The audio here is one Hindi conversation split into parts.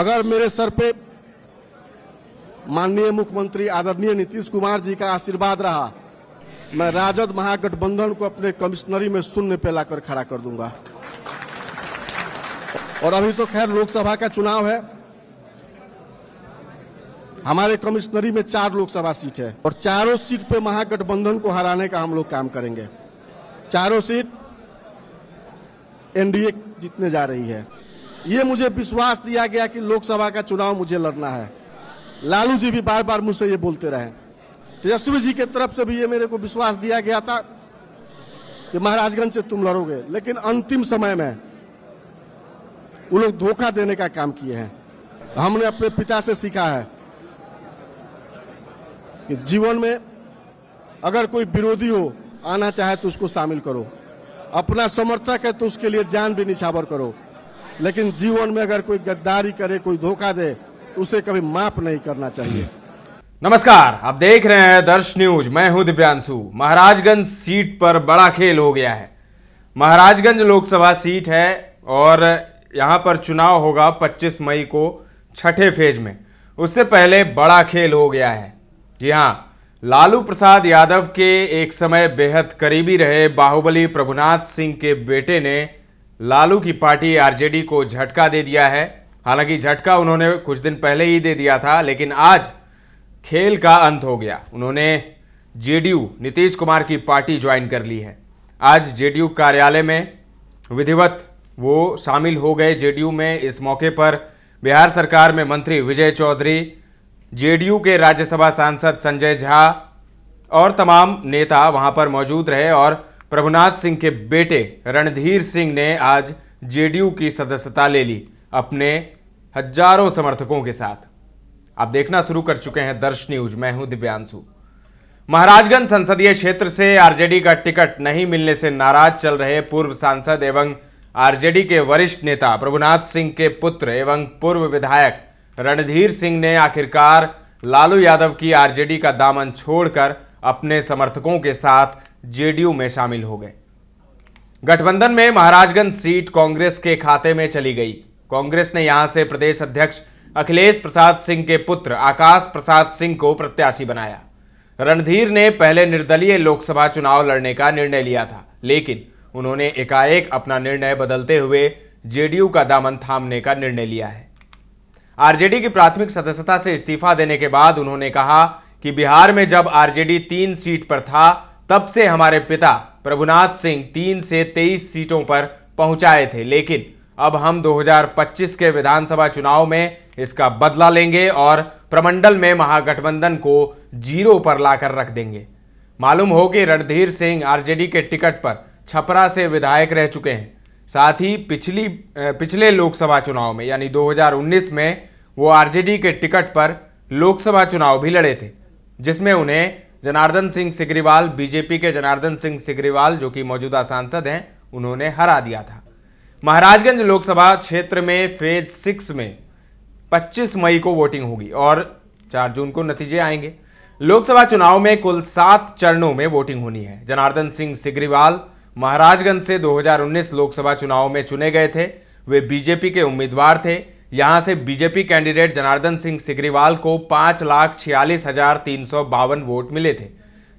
अगर मेरे सर पे माननीय मुख्यमंत्री आदरणीय नीतीश कुमार जी का आशीर्वाद रहा मैं राजद महागठबंधन को अपने कमिश्नरी में शून्य पे लाकर खड़ा कर दूंगा और अभी तो खैर लोकसभा का चुनाव है हमारे कमिश्नरी में चार लोकसभा सीट है और चारों सीट पे महागठबंधन को हराने का हम लोग काम करेंगे चारों सीट एनडीए जीतने जा रही है ये मुझे विश्वास दिया गया कि लोकसभा का चुनाव मुझे लड़ना है लालू जी भी बार बार मुझसे ये बोलते रहे तेजस्वी तो जी के तरफ से भी ये मेरे को विश्वास दिया गया था कि महाराजगंज से तुम लड़ोगे लेकिन अंतिम समय में वो लोग धोखा देने का काम किए हैं हमने अपने पिता से सीखा है कि जीवन में अगर कोई विरोधी हो आना चाहे तो उसको शामिल करो अपना समर्थक है तो उसके लिए जान भी निछावर करो लेकिन जीवन में अगर कोई गद्दारी करे कोई धोखा दे उसे कभी माफ नहीं करना चाहिए नमस्कार आप देख रहे हैं दर्श न्यूज मैं हूं दिव्यांशु महाराजगंज सीट पर बड़ा खेल हो गया है महाराजगंज लोकसभा सीट है और यहां पर चुनाव होगा 25 मई को छठे फेज में उससे पहले बड़ा खेल हो गया है जी हाँ लालू प्रसाद यादव के एक समय बेहद करीबी रहे बाहुबली प्रभुनाथ सिंह के बेटे ने लालू की पार्टी आरजेडी को झटका दे दिया है हालांकि झटका उन्होंने कुछ दिन पहले ही दे दिया था लेकिन आज खेल का अंत हो गया उन्होंने जेडीयू नीतीश कुमार की पार्टी ज्वाइन कर ली है आज जेडीयू कार्यालय में विधिवत वो शामिल हो गए जेडीयू में इस मौके पर बिहार सरकार में मंत्री विजय चौधरी जेडीयू के राज्यसभा सांसद संजय झा और तमाम नेता वहां पर मौजूद रहे और प्रभुनाथ सिंह के बेटे रणधीर सिंह ने आज जेडीयू की सदस्यता ले ली अपने हजारों समर्थकों के साथ आप देखना शुरू कर चुके हैं दर्श न्यूज मैं हूं दिव्यांशु महाराजगंज संसदीय क्षेत्र से आरजेडी का टिकट नहीं मिलने से नाराज चल रहे पूर्व सांसद एवं आरजेडी के वरिष्ठ नेता प्रभुनाथ सिंह के पुत्र एवं पूर्व विधायक रणधीर सिंह ने आखिरकार लालू यादव की आरजेडी का दामन छोड़कर अपने समर्थकों के साथ जेडीयू में शामिल हो गए गठबंधन में महाराजगंज सीट कांग्रेस के खाते में चली गई कांग्रेस ने यहां से प्रदेश अध्यक्ष अखिलेश प्रसाद सिंह के पुत्र आकाश प्रसाद सिंह को प्रत्याशी बनाया रणधीर ने पहले निर्दलीय लोकसभा चुनाव लड़ने का निर्णय लिया था लेकिन उन्होंने एकाएक अपना निर्णय बदलते हुए जेडीयू का दामन थामने का निर्णय लिया है आरजेडी की प्राथमिक सदस्यता से इस्तीफा देने के बाद उन्होंने कहा कि बिहार में जब आरजेडी तीन सीट पर था तब से हमारे पिता प्रभुनाथ सिंह तीन से तेईस सीटों पर पहुंचाए थे लेकिन अब हम 2025 के विधानसभा चुनाव में इसका बदला लेंगे और प्रमंडल में महागठबंधन को जीरो पर लाकर रख देंगे मालूम हो कि रणधीर सिंह आरजेडी के टिकट पर छपरा से विधायक रह चुके हैं साथ ही पिछली पिछले लोकसभा चुनाव में यानी 2019 में वो आरजेडी के टिकट पर लोकसभा चुनाव भी लड़े थे जिसमें उन्हें जनार्दन सिंह सिग्रीवाल बीजेपी के जनार्दन सिंह सिग्रीवाल जो कि मौजूदा सांसद हैं उन्होंने हरा दिया था महाराजगंज लोकसभा क्षेत्र में फेज सिक्स में 25 मई को वोटिंग होगी और 4 जून को नतीजे आएंगे लोकसभा चुनाव में कुल सात चरणों में वोटिंग होनी है जनार्दन सिंह सिग्रीवाल महाराजगंज से 2019 लोकसभा चुनाव में चुने गए थे वे बीजेपी के उम्मीदवार थे यहां से बीजेपी कैंडिडेट जनार्दन सिंह सिग्रीवाल को पाँच लाख छियालीस हजार तीन सौ बावन वोट मिले थे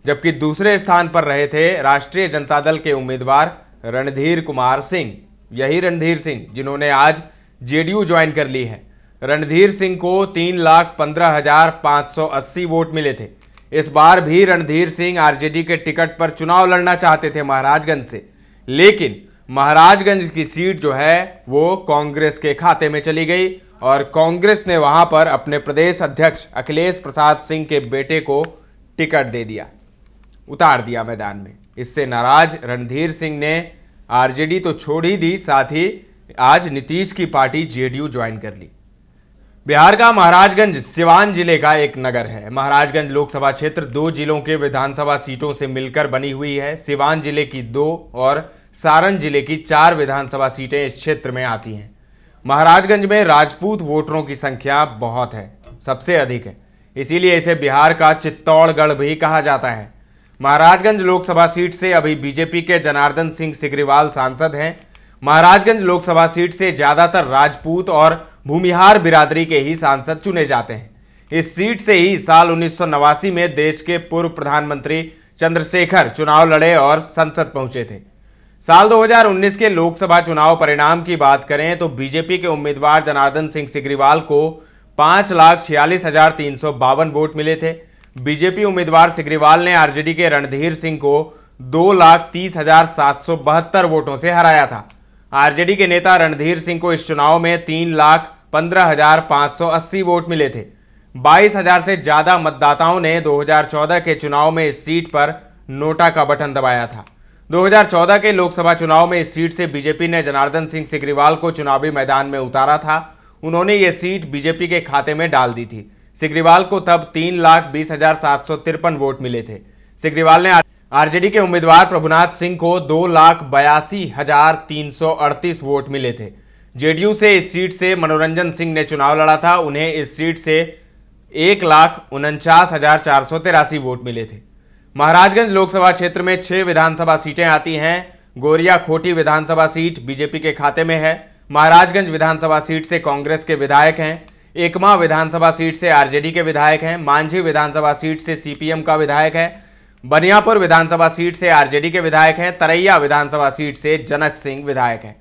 जबकि दूसरे स्थान पर रहे थे राष्ट्रीय जनता दल के उम्मीदवार रणधीर कुमार सिंह यही रणधीर सिंह जिन्होंने आज जेडीयू ज्वाइन कर ली है रणधीर सिंह को तीन लाख पंद्रह हजार पाँच सौ अस्सी वोट मिले थे इस बार भी रणधीर सिंह आरजेडी के टिकट पर चुनाव लड़ना चाहते थे महाराजगंज से लेकिन महाराजगंज की सीट जो है वो कांग्रेस के खाते में चली गई और कांग्रेस ने वहां पर अपने प्रदेश अध्यक्ष अखिलेश प्रसाद सिंह के बेटे को टिकट दे दिया उतार दिया मैदान में इससे नाराज रणधीर सिंह ने आरजेडी तो छोड़ ही दी साथ ही आज नीतीश की पार्टी जेडीयू ज्वाइन कर ली बिहार का महाराजगंज सिवान जिले का एक नगर है महाराजगंज लोकसभा क्षेत्र दो जिलों के विधानसभा सीटों से मिलकर बनी हुई है सिवान जिले की दो और सारण जिले की चार विधानसभा सीटें इस क्षेत्र में आती हैं महाराजगंज में राजपूत वोटरों की संख्या बहुत है सबसे अधिक है इसीलिए इसे बिहार का चित्तौड़गढ़ भी कहा जाता है महाराजगंज लोकसभा सीट से अभी बीजेपी के जनार्दन सिंह सिग्रीवाल सांसद हैं महाराजगंज लोकसभा सीट से ज़्यादातर राजपूत और भूमिहार बिरादरी के ही सांसद चुने जाते हैं इस सीट से ही साल उन्नीस में देश के पूर्व प्रधानमंत्री चंद्रशेखर चुनाव लड़े और संसद पहुंचे थे साल 2019 के लोकसभा चुनाव परिणाम की बात करें तो बीजेपी के उम्मीदवार जनार्दन सिंह सिग्रीवाल को पाँच लाख छियालीस हजार तीन सौ बावन वोट मिले थे बीजेपी उम्मीदवार सिग्रीवाल ने आरजेडी के रणधीर सिंह को दो लाख तीस हजार सात सौ बहत्तर वोटों से हराया था आरजेडी के नेता रणधीर सिंह को इस चुनाव में तीन लाख पंद्रह हजार पाँच सौ अस्सी वोट मिले थे बाईस हजार से ज़्यादा मतदाताओं ने 2014 के चुनाव में इस सीट पर नोटा का बटन दबाया था 2014 के लोकसभा चुनाव में इस सीट से बीजेपी ने जनार्दन सिंह सिग्रीवाल को चुनावी मैदान में उतारा था उन्होंने ये सीट बीजेपी के खाते में डाल दी थी सिग्रीवाल को तब तीन लाख बीस हजार सात सौ तिरपन वोट मिले थे सिग्रीवाल ने आरजेडी के उम्मीदवार प्रभुनाथ सिंह को दो लाख बयासी हजार तीन सौ अड़तीस वोट मिले थे जेडीयू से इस सीट से मनोरंजन सिंह ने चुनाव लड़ा था उन्हें इस सीट से एक लाख उनचास हजार चार सौ तिरासी वोट मिले थे महाराजगंज लोकसभा क्षेत्र में छह विधानसभा सीटें आती हैं गोरिया खोटी विधानसभा सीट बीजेपी के खाते में है महाराजगंज विधानसभा सीट से कांग्रेस के विधायक हैं एकमा विधानसभा सीट से आरजेडी के विधायक हैं मांझी विधानसभा सीट से सीपीएम का विधायक है बनियापुर विधानसभा सीट से आरजेडी के विधायक हैं तरैया विधानसभा सीट से जनक सिंह विधायक हैं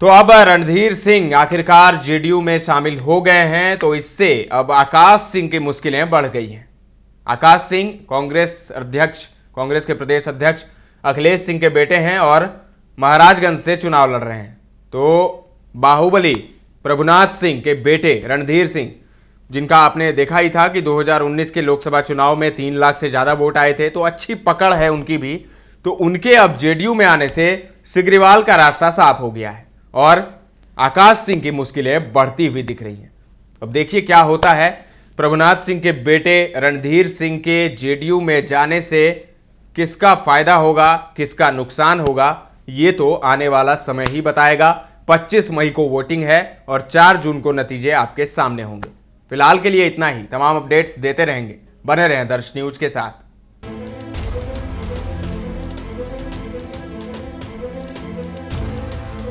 तो अब रणधीर सिंह आखिरकार जेडीयू में शामिल हो गए हैं तो इससे अब आकाश सिंह की मुश्किलें बढ़ गई हैं आकाश सिंह कांग्रेस अध्यक्ष कांग्रेस के प्रदेश अध्यक्ष अखिलेश सिंह के बेटे हैं और महाराजगंज से चुनाव लड़ रहे हैं तो बाहुबली प्रभुनाथ सिंह के बेटे रणधीर सिंह जिनका आपने देखा ही था कि 2019 के लोकसभा चुनाव में तीन लाख से ज़्यादा वोट आए थे तो अच्छी पकड़ है उनकी भी तो उनके अब जेडीयू में आने से सिग्रीवाल का रास्ता साफ हो गया है और आकाश सिंह की मुश्किलें बढ़ती हुई दिख रही हैं अब देखिए क्या होता है प्रभुनाथ सिंह के बेटे रणधीर सिंह के जेडीयू में जाने से किसका फायदा होगा किसका नुकसान होगा ये तो आने वाला समय ही बताएगा 25 मई को वोटिंग है और 4 जून को नतीजे आपके सामने होंगे फिलहाल के लिए इतना ही तमाम अपडेट्स देते रहेंगे बने रहें दर्श न्यूज के साथ